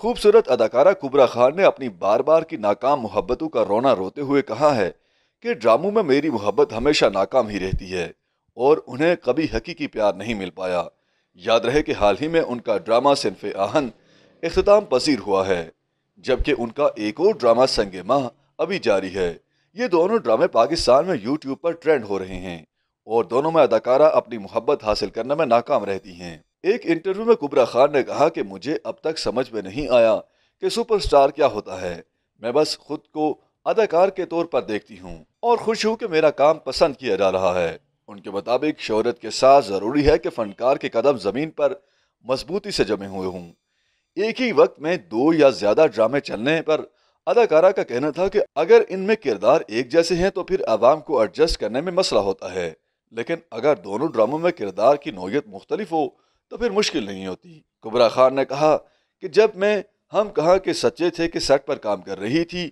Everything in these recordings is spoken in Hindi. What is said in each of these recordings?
खूबसूरत अदाकारा कुबरा खान ने अपनी बार बार की नाकाम मोहब्बतों का रोना रोते हुए कहा है कि ड्रामों में मेरी मोहब्बत हमेशा नाकाम ही रहती है और उन्हें कभी हकीकी प्यार नहीं मिल पाया याद रहे कि हाल ही में उनका ड्रामा सिनफ आहन अख्ताम पसीर हुआ है जबकि उनका एक और ड्रामा संग माह अभी जारी है ये दोनों ड्रामे पाकिस्तान में यूट्यूब पर ट्रेंड हो रहे हैं और दोनों में अदाकारा अपनी मोहब्बत हासिल करने में नाकाम रहती हैं एक इंटरव्यू में कुबरा खान ने कहा कि मुझे अब तक समझ में नहीं आया कि सुपरस्टार क्या होता है मैं बस खुद को अदाकार के तौर पर देखती हूँ और खुश हूँ कि मेरा काम पसंद किया जा रहा है उनके मुताबिक शहरत के साथ ज़रूरी है कि फ़नकार के कदम ज़मीन पर मजबूती से जमे हुए हूँ एक ही वक्त में दो या ज़्यादा ड्रामे चलने पर अदाकारा का कहना था कि अगर इनमें किरदार एक जैसे हैं तो फिर आवाम को एडजस्ट करने में मसला होता है लेकिन अगर दोनों ड्रामों में किरदार की नोयत मुख्तलिफ हो तो फिर मुश्किल नहीं होती कुबरा खान ने कहा कि जब मैं हम कहा कि सच्चे थे कि सेट पर काम कर रही थी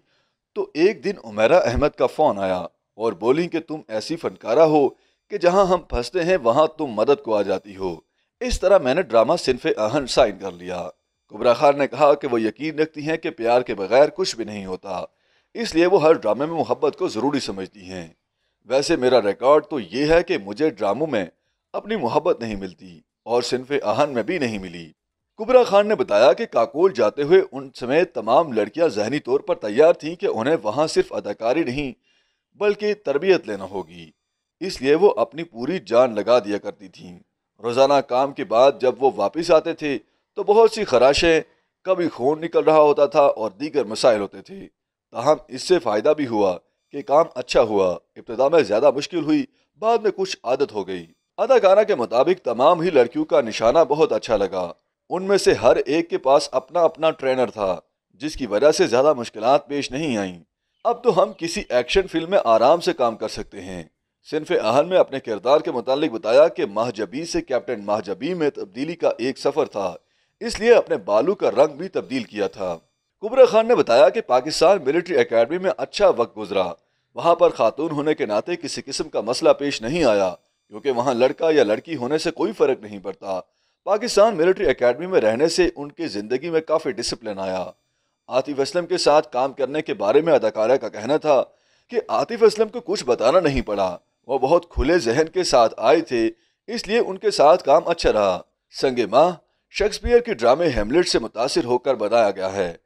तो एक दिन उमेरा अहमद का फ़ोन आया और बोली कि तुम ऐसी फनकारा हो कि जहां हम फंसते हैं वहां तुम मदद को आ जाती हो इस तरह मैंने ड्रामा सिनफ आहन साइन कर लिया कुबरा खान ने कहा कि वो यकीन रखती हैं कि प्यार के बगैर कुछ भी नहीं होता इसलिए वो हर ड्रामे में मोहब्बत को ज़रूरी समझती हैं वैसे मेरा रिकॉर्ड तो ये है कि मुझे ड्रामों में अपनी मोहब्बत नहीं मिलती और सिनफ आहन में भी नहीं मिली कुबरा खान ने बताया कि काकोल जाते हुए उन समय तमाम लड़कियां जहनी तौर पर तैयार थीं कि उन्हें वहां सिर्फ अदाकारी नहीं बल्कि तरबियत लेना होगी इसलिए वो अपनी पूरी जान लगा दिया करती थीं रोज़ाना काम के बाद जब वो वापस आते थे तो बहुत सी खराशें कभी खून निकल रहा होता था और दीगर मसाइल होते थे ताहम इससे फ़ायदा भी हुआ कि काम अच्छा हुआ इब्तदा में ज़्यादा मुश्किल हुई बाद में कुछ आदत हो गई अदाकारा के मुताबिक तमाम ही लड़कियों का निशाना बहुत अच्छा लगा उनमें से हर एक के पास अपना अपना ट्रेनर था जिसकी वजह से ज़्यादा मुश्किल पेश नहीं आईं अब तो हम किसी एक्शन फिल्म में आराम से काम कर सकते हैं सिनफ अहन में अपने किरदार के मुतालिक बताया कि माहजबी से कैप्टन महजबी में तब्दीली का एक सफ़र था इसलिए अपने बालू का रंग भी तब्दील किया था कुबरा खान ने बताया कि पाकिस्तान मिलिट्री अकेडमी में अच्छा वक्त गुजरा वहाँ पर खातून होने के नाते किसी किस्म का मसला पेश नहीं आया क्योंकि वहाँ लड़का या लड़की होने से कोई फ़र्क नहीं पड़ता पाकिस्तान मिलिट्री एकेडमी में रहने से उनकी ज़िंदगी में काफ़ी डिसिप्लिन आया आतिफ असलम के साथ काम करने के बारे में अदाकारा का कहना था कि आतिफ असलम को कुछ बताना नहीं पड़ा वह बहुत खुले जहन के साथ आए थे इसलिए उनके साथ काम अच्छा रहा संगे माह शेक्सपियर के ड्रामे हेमलेट से मुतासर होकर बनाया गया है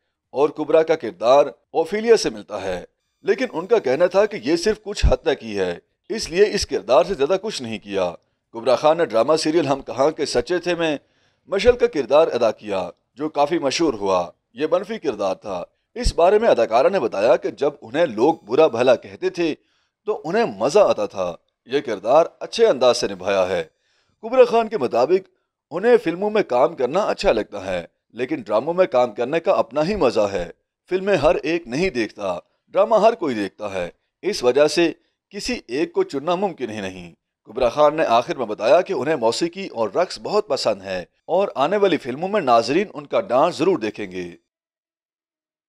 और कुबरा का किरदार ओफिलिया से मिलता है लेकिन उनका कहना था कि यह सिर्फ कुछ हद तक ही है इसलिए इस किरदार से ज़्यादा कुछ नहीं किया गुबरा खान ने ड्रामा सीरियल हम कहाँ के सच्चे थे में मशल का किरदार अदा किया जो काफ़ी मशहूर हुआ ये मनफी किरदार था इस बारे में अदाकारा ने बताया कि जब उन्हें लोग बुरा भला कहते थे तो उन्हें मज़ा आता था यह किरदार अच्छे अंदाज से निभाया है कुबरा खान के मुताबिक उन्हें फिल्मों में काम करना अच्छा लगता है लेकिन ड्रामों में काम करने का अपना ही मज़ा है फिल्में हर एक नहीं देखता ड्रामा हर कोई देखता है इस वजह से किसी एक को चुनना मुमकिन ही नहीं कुबरा खान ने आखिर में बताया कि उन्हें मौसीकी और रक्स बहुत पसंद है और आने वाली फिल्मों में नाजरीन उनका डांस जरूर देखेंगे